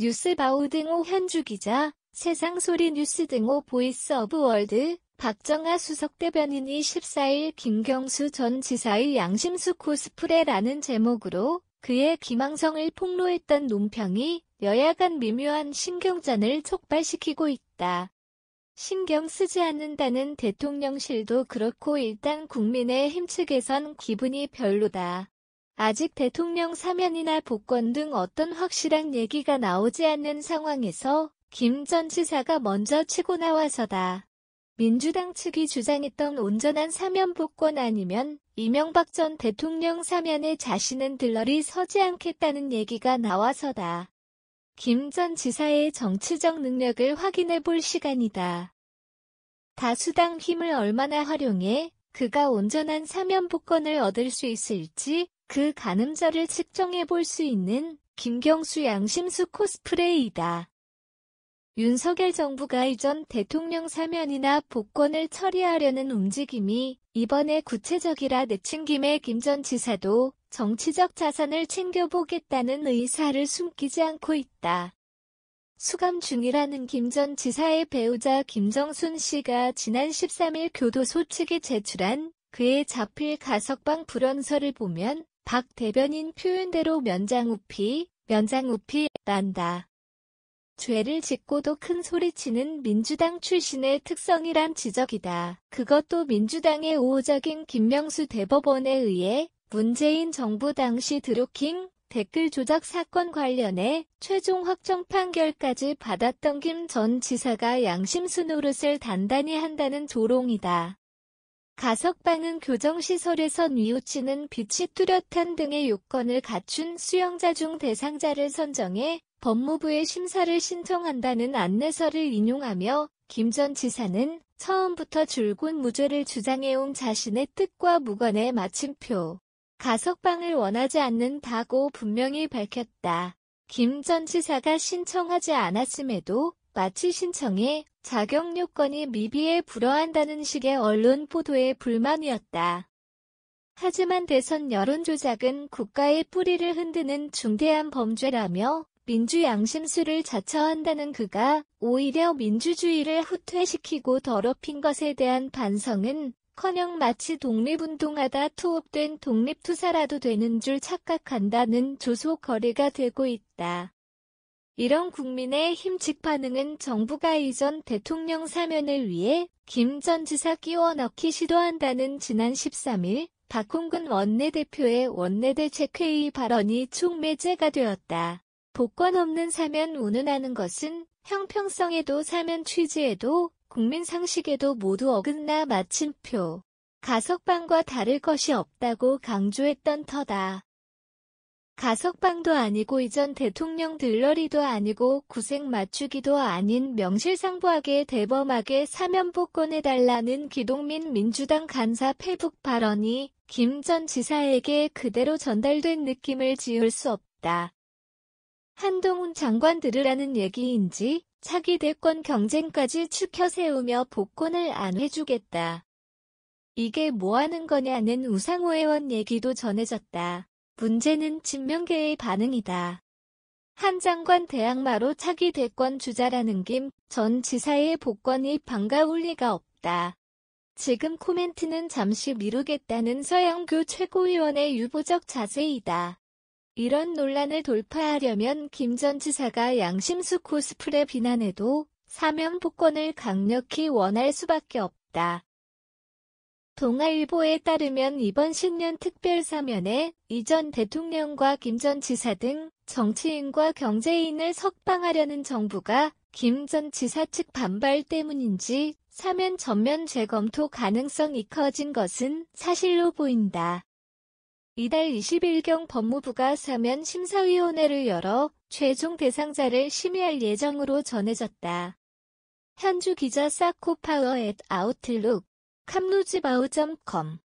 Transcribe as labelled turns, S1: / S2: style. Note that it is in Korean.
S1: 뉴스바우 등호 현주 기자, 세상소리 뉴스 등호 보이스 오브 월드, 박정아 수석대변인이 14일 김경수 전 지사의 양심수 코스프레라는 제목으로 그의 기망성을 폭로했던 논평이 여야 간 미묘한 신경전을 촉발시키고 있다. 신경 쓰지 않는다는 대통령실도 그렇고 일단 국민의 힘 측에선 기분이 별로다. 아직 대통령 사면이나 복권 등 어떤 확실한 얘기가 나오지 않는 상황에서 김 전 지사가 먼저 치고 나와서다. 민주당 측이 주장했던 온전한 사면 복권 아니면 이명박 전 대통령 사면에 자신은 들러리 서지 않겠다는 얘기가 나와서다. 김 전 지사의 정치적 능력을 확인해 볼 시간이다. 다수당 힘을 얼마나 활용해 그가 온전한 사면 복권을 얻을 수 있을지 그 가늠자를 측정해 볼 수 있는 김경수 양심수 코스프레이다. 윤석열 정부가 이전 대통령 사면이나 복권을 처리하려는 움직임이 이번에 구체적이라 내친 김에 김 전 지사도 정치적 자산을 챙겨보겠다는 의사를 숨기지 않고 있다. 수감 중이라는 김 전 지사의 배우자 김정순 씨가 지난 13일 교도소 측에 제출한 그의 자필 가석방 불언서를 보면 박 대변인 표현대로 면장우피, 면장우피, 난다. 죄를 짓고도 큰 소리치는 민주당 출신의 특성이란 지적이다. 그것도 민주당의 우호적인 김명수 대법원에 의해 문재인 정부 당시 드루킹, 댓글 조작 사건 관련해 최종 확정 판결까지 받았던 김 전 지사가 양심수 노릇을 단단히 한다는 조롱이다. 가석방은 교정시설에선 뉘우치는 빛이 뚜렷한 등의 요건을 갖춘 수용자 중 대상자를 선정해 법무부에 심사를 신청한다는 안내서를 인용하며 김 전 지사는 처음부터 줄곧 무죄를 주장해온 자신의 뜻과 무관의 마침표. 가석방을 원하지 않는다고 분명히 밝혔다. 김 전 지사가 신청하지 않았음에도 마치 신청에 자격 요건이 미비해 불허한다는 식의 언론 보도의 불만이었다. 하지만 대선 여론조작은 국가의 뿌리를 흔드는 중대한 범죄라며 민주양심수를 자처한다는 그가 오히려 민주주의를 후퇴시키고 더럽힌 것에 대한 반성은 커녕 마치 독립운동하다 투옥된 독립투사라도 되는 줄 착각한다는 조소거리가 되고 있다. 이런 국민의 힘직 반응은 정부가 이전 대통령 사면을 위해 김 전 지사 끼워넣기 시도한다는 지난 13일 박홍근 원내대표의 원내대책회의 발언이 촉매제가 되었다. 복권 없는 사면 운운하는 것은 형평성에도 사면 취지에도 국민 상식에도 모두 어긋나 마침표. 가석방과 다를 것이 없다고 강조했던 터다. 가석방도 아니고 이전 대통령 들러리도 아니고 구색 맞추기도 아닌 명실상부하게 대범하게 사면복 권해달라는 기동민 민주당 간사 페북 발언이 김 전 지사에게 그대로 전달된 느낌을 지울 수 없다. 한동훈 장관 들으라는 얘기인지 차기 대권 경쟁까지 축켜 세우며 복권을 안 해주겠다. 이게 뭐하는 거냐는 우상호 의원 얘기도 전해졌다. 문제는 진명계의 반응이다. 한 장관 대항마로 차기 대권 주자라는 김 전 지사의 복권이 반가울 리가 없다. 지금 코멘트는 잠시 미루겠다는 서영규 최고위원의 유보적 자세이다. 이런 논란을 돌파하려면 김 전 지사가 양심수 코스프레 비난에도 사면 복권을 강력히 원할 수밖에 없다. 동아일보에 따르면 이번 신년 특별사면에 이전 대통령과 김 전 지사 등 정치인과 경제인을 석방하려는 정부가 김 전 지사 측 반발 때문인지 사면 전면 재검토 가능성이 커진 것은 사실로 보인다. 이달 20일경 법무부가 사면 심사위원회를 열어 최종 대상자를 심의할 예정으로 전해졌다. 현주 기자 사코파워 앳 아웃틀룩 캄루지바우 c o m